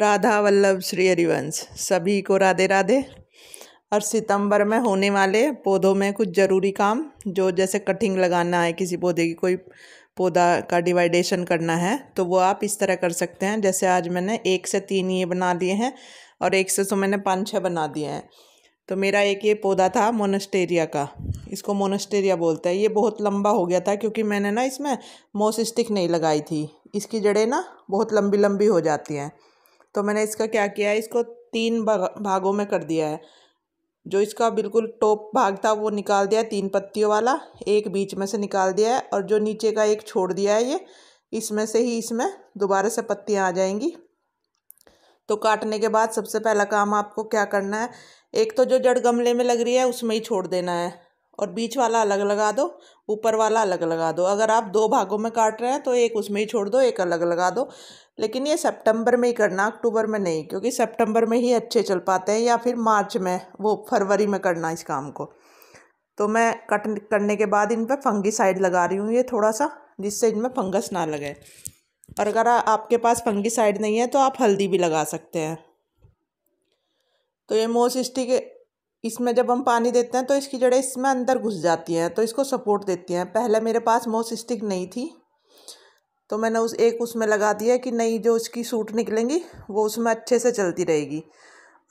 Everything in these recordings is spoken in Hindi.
राधा वल्लभ श्री हरिवंश सभी को राधे राधे और सितंबर में होने वाले पौधों में कुछ ज़रूरी काम जो जैसे कटिंग लगाना है किसी पौधे की कोई पौधा का डिवाइडेशन करना है तो वो आप इस तरह कर सकते हैं जैसे आज मैंने एक से तीन ये बना दिए हैं और एक से तो मैंने पाँच छः बना दिए हैं तो मेरा एक ये पौधा था मोनस्टेरिया का इसको मोनस्टेरिया बोलते हैं ये बहुत लंबा हो गया था क्योंकि मैंने ना इसमें मोसिस्टिक नहीं लगाई थी इसकी जड़ें ना बहुत लंबी लंबी हो जाती हैं तो मैंने इसका क्या किया है इसको तीन भागों में कर दिया है जो इसका बिल्कुल टॉप भाग था वो निकाल दिया तीन पत्तियों वाला एक बीच में से निकाल दिया है और जो नीचे का एक छोड़ दिया है ये इसमें से ही इसमें दोबारा से पत्तियाँ आ जाएंगी तो काटने के बाद सबसे पहला काम आपको क्या करना है एक तो जो जड़ गमले में लग रही है उसमें ही छोड़ देना है और बीच वाला अलग लगा दो ऊपर वाला अलग लगा दो अगर आप दो भागों में काट रहे हैं तो एक उसमें ही छोड़ दो एक अलग लगा दो लेकिन ये सितंबर में ही करना अक्टूबर में नहीं क्योंकि सितंबर में ही अच्छे चल पाते हैं या फिर मार्च में वो फरवरी में करना इस काम को तो मैं कट करने के बाद इन पर फंगीसाइड लगा रही हूँ ये थोड़ा सा जिससे इनमें फंगस ना लगे और अगर आपके पास फंगीसाइड नहीं है तो आप हल्दी भी लगा सकते हैं तो ये मोसिस्टी के इसमें जब हम पानी देते हैं तो इसकी जड़ें इसमें अंदर घुस जाती हैं तो इसको सपोर्ट देती हैं पहले मेरे पास मोस स्टिक नहीं थी तो मैंने उस एक उसमें लगा दिया कि नई जो उसकी सूट निकलेंगी वो उसमें अच्छे से चलती रहेगी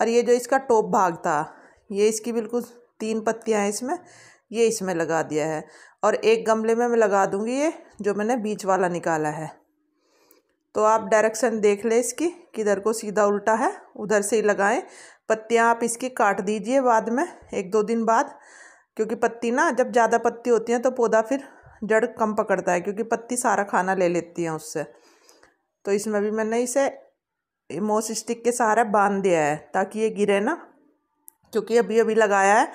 और ये जो इसका टॉप भाग था ये इसकी बिल्कुल तीन पत्तियाँ हैं इसमें ये इसमें लगा दिया है और एक गमले में मैं लगा दूँगी ये जो मैंने बीच वाला निकाला है तो आप डायरेक्शन देख लें इसकी किधर को सीधा उल्टा है उधर से ही लगाएं पत्तियाँ आप इसकी काट दीजिए बाद में एक दो दिन बाद क्योंकि पत्ती ना जब ज़्यादा पत्ती होती है तो पौधा फिर जड़ कम पकड़ता है क्योंकि पत्ती सारा खाना ले लेती है उससे तो इसमें भी मैंने इसे मोस स्टिक के सहारा बांध दिया है ताकि ये गिरे ना क्योंकि अभी अभी लगाया है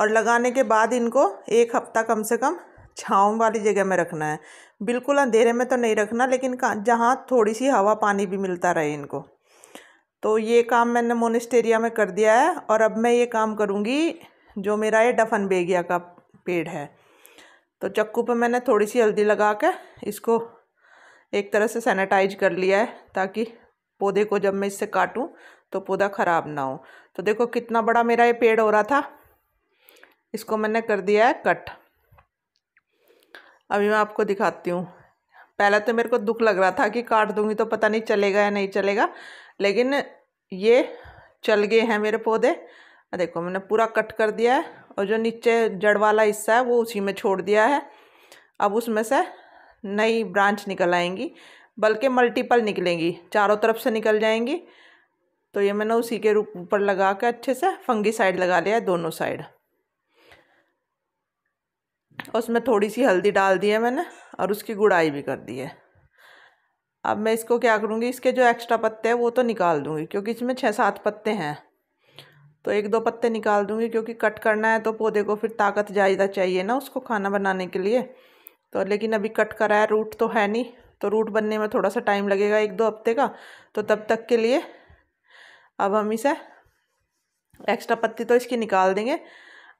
और लगाने के बाद इनको एक हफ्ता कम से कम छाँव वाली जगह में रखना है बिल्कुल अंधेरे में तो नहीं रखना लेकिन जहाँ थोड़ी सी हवा पानी भी मिलता रहे इनको तो ये काम मैंने मोनिस्टेरिया में कर दिया है और अब मैं ये काम करूँगी जो मेरा ये डफन बेगिया का पेड़ है तो चक्कू पर मैंने थोड़ी सी हल्दी लगा कर इसको एक तरह से सैनिटाइज कर लिया है ताकि पौधे को जब मैं इससे काटूं तो पौधा ख़राब ना हो तो देखो कितना बड़ा मेरा ये पेड़ हो रहा था इसको मैंने कर दिया है कट अभी मैं आपको दिखाती हूँ पहले तो मेरे को दुख लग रहा था कि काट दूंगी तो पता नहीं चलेगा या नहीं चलेगा लेकिन ये चल गए हैं मेरे पौधे देखो मैंने पूरा कट कर दिया है और जो नीचे जड़ वाला हिस्सा है वो उसी में छोड़ दिया है अब उसमें से नई ब्रांच निकल आएंगी बल्कि मल्टीपल निकलेंगी चारों तरफ से निकल जाएंगी तो ये मैंने उसी के ऊपर लगा के अच्छे से फंगी साइड लगा लिया है दोनों साइड उसमें थोड़ी सी हल्दी डाल दी है मैंने और उसकी गुड़ाई भी कर दी है अब मैं इसको क्या करूँगी इसके जो एक्स्ट्रा पत्ते हैं वो तो निकाल दूँगी क्योंकि इसमें छः सात पत्ते हैं तो एक दो पत्ते निकाल दूँगी क्योंकि कट करना है तो पौधे को फिर ताकत ज़्यादा चाहिए ना उसको खाना बनाने के लिए तो लेकिन अभी कट करा है रूट तो है नहीं तो रूट बनने में थोड़ा सा टाइम लगेगा एक दो हफ्ते का तो तब तक के लिए अब हम इसे एक्स्ट्रा पत्ती तो इसकी निकाल देंगे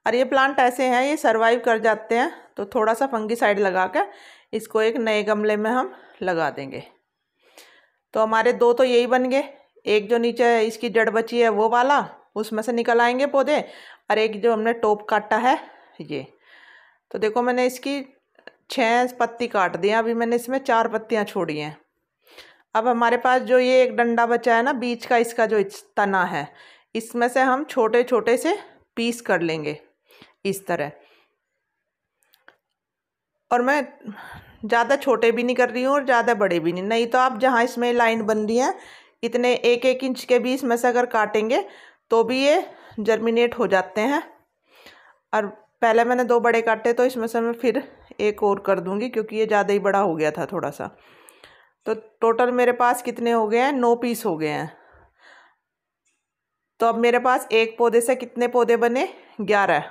और ये प्लांट ऐसे हैं ये सर्वाइव कर जाते हैं तो थोड़ा सा फंगीसाइड लगा कर इसको एक नए गमले में हम लगा देंगे तो हमारे दो तो यही बन गए एक जो नीचे इसकी जड़ बची है वो वाला उसमें से निकल आएंगे पौधे और एक जो हमने टोप काटा है ये तो देखो मैंने इसकी छः पत्ती काट दी अभी मैंने इसमें चार पत्तियाँ छोड़ी हैं अब हमारे पास जो ये एक डंडा बचा है ना बीच का इसका जो तना है इसमें से हम छोटे छोटे से पीस कर लेंगे इस तरह और मैं ज़्यादा छोटे भी नहीं कर रही हूँ और ज़्यादा बड़े भी नहीं नहीं तो आप जहाँ इसमें लाइन बन रही है इतने एक एक इंच के भी इसमें से अगर काटेंगे तो भी ये जर्मिनेट हो जाते हैं और पहले मैंने दो बड़े काटे तो इसमें से मैं फिर एक और कर दूँगी क्योंकि ये ज़्यादा ही बड़ा हो गया था थोड़ा सा तो टोटल मेरे पास कितने हो गए हैं नौ पीस हो गए हैं तो अब मेरे पास एक पौधे से कितने पौधे बने ग्यारह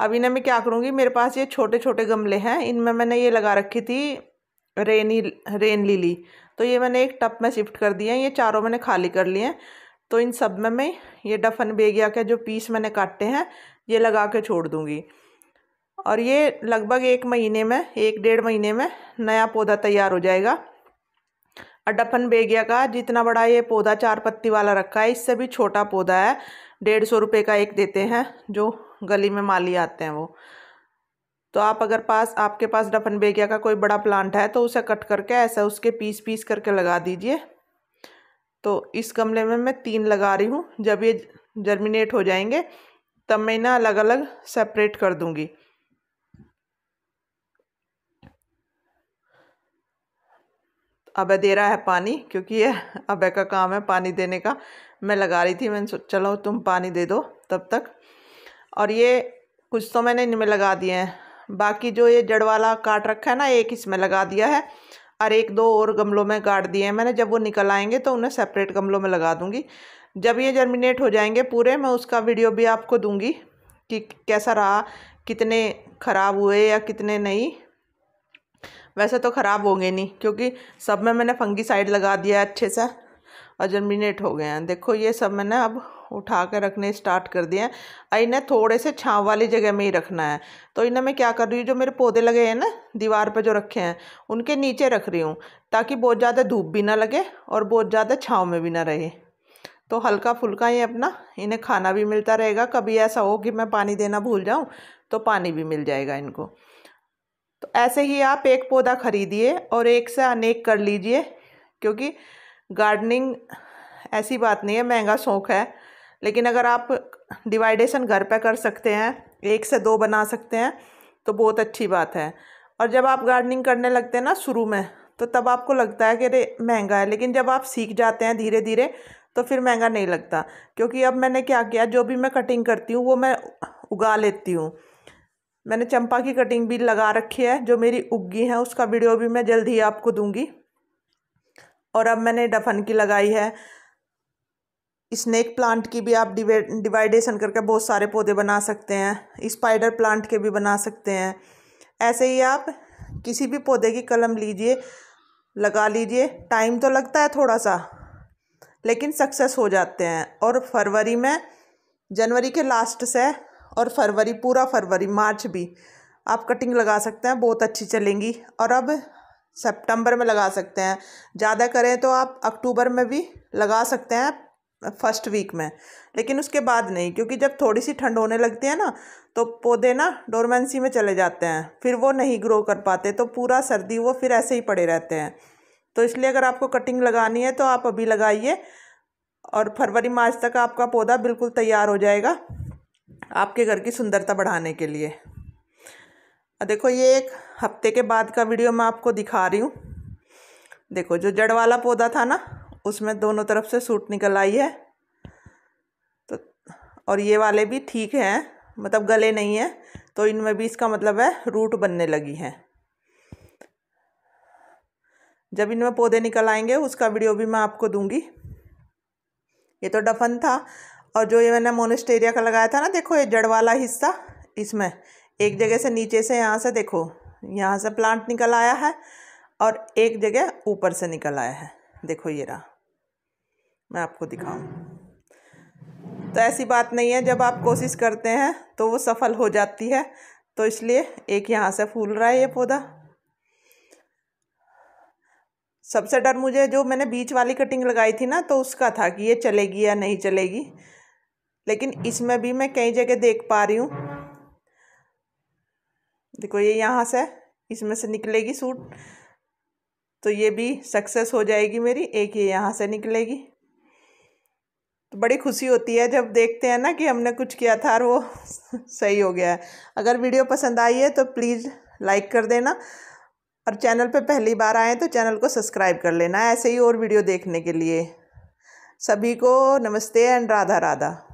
अब इन्हें मैं क्या करूँगी मेरे पास ये छोटे छोटे गमले हैं इनमें मैंने ये लगा रखी थी रेनी रेन लिली तो ये मैंने एक टप में शिफ्ट कर दिए हैं ये चारों मैंने खाली कर लिए हैं तो इन सब में मैं ये डफन बेगिया के जो पीस मैंने काटे हैं ये लगा के छोड़ दूँगी और ये लगभग एक महीने में एक डेढ़ महीने में नया पौधा तैयार हो जाएगा और डफन बेगिया का जितना बड़ा ये पौधा चार पत्ती वाला रखा है इससे भी छोटा पौधा है डेढ़ सौ रुपये का एक देते हैं जो गली में माली आते हैं वो तो आप अगर पास आपके पास डफन बेगिया का कोई बड़ा प्लांट है तो उसे कट करके ऐसा उसके पीस पीस करके लगा दीजिए तो इस गमले में मैं तीन लगा रही हूँ जब ये जर्मिनेट हो जाएंगे तब मैं इन्हें अलग अलग सेपरेट कर दूँगी अब दे रहा है पानी क्योंकि ये अबे का काम है पानी देने का मैं लगा रही थी मैंने चलो तुम पानी दे दो तब तक और ये कुछ तो मैंने इनमें लगा दिए हैं बाकी जो ये जड़ वाला काट रखा है ना एक इसमें लगा दिया है और एक दो और गमलों में काट दिए हैं मैंने जब वो निकल आएंगे तो उन्हें सेपरेट गमलों में लगा दूँगी जब ये जर्मिनेट हो जाएंगे पूरे मैं उसका वीडियो भी आपको दूँगी कि कैसा रहा कितने ख़राब हुए या कितने नहीं वैसे तो ख़राब होंगे नहीं क्योंकि सब में मैंने फंगी साइड लगा दिया है अच्छे से और जर्मिनेट हो गए हैं देखो ये सब मैंने अब उठा कर रखने स्टार्ट कर दिए हैं और इन्हें थोड़े से छाँव वाली जगह में ही रखना है तो इन्हें मैं क्या कर रही हूँ जो मेरे पौधे लगे हैं ना दीवार पर जो रखे हैं उनके नीचे रख रही हूँ ताकि बहुत ज़्यादा धूप भी ना लगे और बहुत ज़्यादा छाँव में भी ना रहे तो हल्का फुल्का ये अपना इन्हें खाना भी मिलता रहेगा कभी ऐसा हो कि मैं पानी देना भूल जाऊँ तो पानी भी मिल जाएगा इनको तो ऐसे ही आप एक पौधा खरीदिए और एक से अनेक कर लीजिए क्योंकि गार्डनिंग ऐसी बात नहीं है महंगा शौक है लेकिन अगर आप डिवाइडेशन घर पे कर सकते हैं एक से दो बना सकते हैं तो बहुत अच्छी बात है और जब आप गार्डनिंग करने लगते हैं ना शुरू में तो तब आपको लगता है कि अरे महंगा है लेकिन जब आप सीख जाते हैं धीरे धीरे तो फिर महंगा नहीं लगता क्योंकि अब मैंने क्या किया जो भी मैं कटिंग करती हूँ वो मैं उगा लेती हूँ मैंने चंपा की कटिंग भी लगा रखी है जो मेरी उग्गी है उसका वीडियो भी मैं जल्द ही आपको दूंगी और अब मैंने डफन की लगाई है स्नेक प्लांट की भी आप डिवाइडेशन करके बहुत सारे पौधे बना सकते हैं स्पाइडर प्लांट के भी बना सकते हैं ऐसे ही आप किसी भी पौधे की कलम लीजिए लगा लीजिए टाइम तो लगता है थोड़ा सा लेकिन सक्सेस हो जाते हैं और फरवरी में जनवरी के लास्ट से और फरवरी पूरा फरवरी मार्च भी आप कटिंग लगा सकते हैं बहुत अच्छी चलेंगी और अब सितंबर में लगा सकते हैं ज़्यादा करें तो आप अक्टूबर में भी लगा सकते हैं फर्स्ट वीक में लेकिन उसके बाद नहीं क्योंकि जब थोड़ी सी ठंड होने लगती है ना तो पौधे ना डोरमेंसी में चले जाते हैं फिर वो नहीं ग्रो कर पाते तो पूरा सर्दी वो फिर ऐसे ही पड़े रहते हैं तो इसलिए अगर आपको कटिंग लगानी है तो आप अभी लगाइए और फरवरी मार्च तक आपका पौधा बिल्कुल तैयार हो जाएगा आपके घर की सुंदरता बढ़ाने के लिए देखो ये एक हफ्ते के बाद का वीडियो मैं आपको दिखा रही हूँ देखो जो जड़ वाला पौधा था ना उसमें दोनों तरफ से सूट निकल आई है तो और ये वाले भी ठीक हैं मतलब गले नहीं हैं तो इनमें भी इसका मतलब है रूट बनने लगी हैं जब इनमें पौधे निकल आएंगे उसका वीडियो भी मैं आपको दूंगी ये तो डफन था और जो ये मैंने मोनेस्टेरिया का लगाया था ना देखो ये जड़ वाला हिस्सा इसमें एक हम्म। जगह से नीचे से यहाँ से देखो यहाँ से प्लांट निकल आया है और एक जगह ऊपर से निकल आया है देखो ये रहा मैं आपको दिखाऊं तो ऐसी बात नहीं है जब आप कोशिश करते हैं तो वो सफल हो जाती है तो इसलिए एक यहाँ से फूल रहा है ये पौधा सबसे डर मुझे जो मैंने बीच वाली कटिंग लगाई थी ना तो उसका था कि ये चलेगी या नहीं चलेगी लेकिन इसमें भी मैं कई जगह देख पा रही हूँ देखो ये यहाँ से इसमें से निकलेगी सूट तो ये भी सक्सेस हो जाएगी मेरी एक ये यहाँ से निकलेगी तो बड़ी खुशी होती है जब देखते हैं ना कि हमने कुछ किया था और वो सही हो गया है अगर वीडियो पसंद आई है तो प्लीज़ लाइक कर देना और चैनल पे पहली बार आए तो चैनल को सब्सक्राइब कर लेना ऐसे ही और वीडियो देखने के लिए सभी को नमस्ते एंड राधा राधा